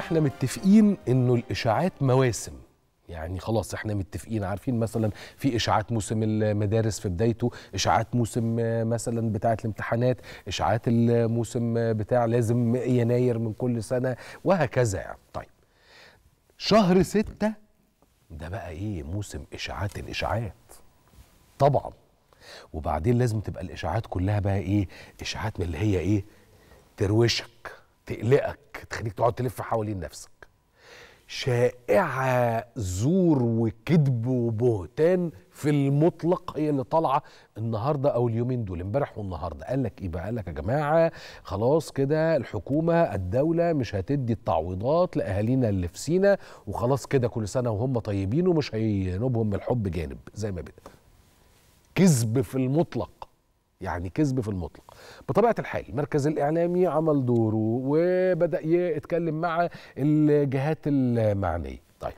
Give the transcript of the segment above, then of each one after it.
احنا متفقين انه الاشاعات مواسم يعني خلاص احنا متفقين عارفين مثلا في اشاعات موسم المدارس في بدايته اشاعات موسم مثلا بتاعه الامتحانات اشاعات الموسم بتاع لازم يناير من كل سنه وهكذا يعني طيب شهر ستة ده بقى ايه موسم اشاعات الاشاعات طبعا وبعدين لازم تبقى الاشاعات كلها بقى ايه اشاعات من اللي هي ايه تروشك تقلقك تخليك تقعد تلف حوالين نفسك شائعة زور وكذب وبهتان في المطلق هي اللي طالعة النهاردة أو اليومين دول امبارح والنهاردة قال لك إيه بقى قال لك يا جماعة خلاص كده الحكومة الدولة مش هتدي التعويضات لأهالينا اللي في سينا وخلاص كده كل سنة وهم طيبين ومش هينوبهم الحب جانب زي ما بدأ كذب في المطلق يعني كذب في المطلق بطبيعه الحال المركز الاعلامي عمل دوره وبدا يتكلم مع الجهات المعنيه طيب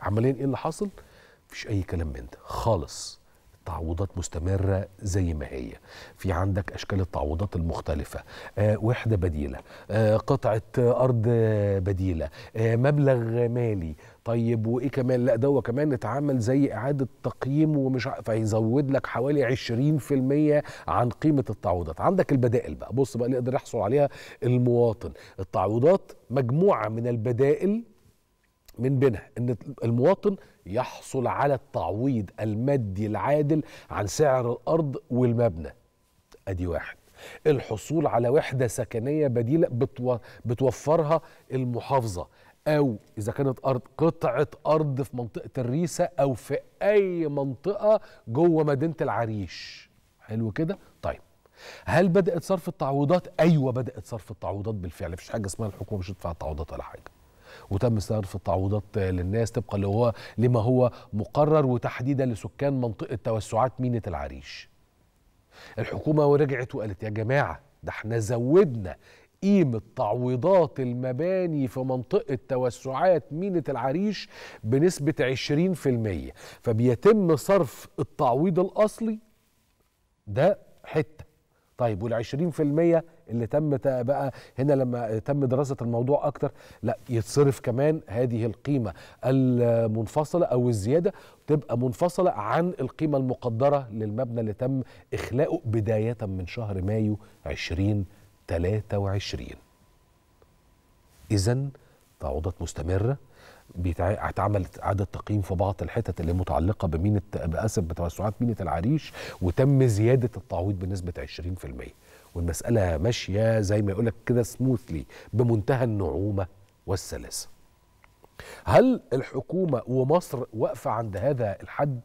عمليا ايه اللي حصل مفيش اي كلام من ده خالص تعويضات مستمرة زي ما هي في عندك أشكال التعويضات المختلفة آه وحدة بديلة آه قطعة أرض بديلة آه مبلغ مالي طيب وايه كمان لا ده كمان اتعمل زي اعاده تقييم ومش ع... فيزود لك حوالي 20% عن قيمه التعويضات عندك البدائل بقى بص بقى اللي يقدر يحصل عليها المواطن التعويضات مجموعه من البدائل من بينها ان المواطن يحصل على التعويض المادي العادل عن سعر الارض والمبنى ادي واحد الحصول على وحده سكنيه بديله بتو... بتوفرها المحافظه او اذا كانت ارض قطعه ارض في منطقه الريسه او في اي منطقه جوه مدينه العريش حلو كده طيب هل بدات صرف التعويضات ايوه بدات صرف التعويضات بالفعل مفيش حاجه اسمها الحكومه مش تدفع تعويضات ولا حاجه وتم صرف التعويضات للناس طبقا هو لما هو مقرر وتحديدا لسكان منطقه توسعات مينه العريش الحكومه ورجعت وقالت يا جماعه ده احنا زودنا قيمة تعويضات المباني في منطقة توسعات مينة العريش بنسبة 20% فبيتم صرف التعويض الأصلي ده حتة طيب وال 20% اللي تم بقى هنا لما تم دراسه الموضوع اكتر لا يتصرف كمان هذه القيمه المنفصله او الزياده تبقى منفصله عن القيمه المقدره للمبنى اللي تم اخلاؤه بدايه من شهر مايو 2023 اذا تعويضات مستمره اتعملت اعاده تقييم في بعض الحتت اللي متعلقه بمينه اسف بتوسعات مينه العريش وتم زياده التعويض بنسبه 20% والمساله ماشيه زي ما يقول لك كده سموثلي بمنتهى النعومه والسلاسه. هل الحكومه ومصر واقفه عند هذا الحد؟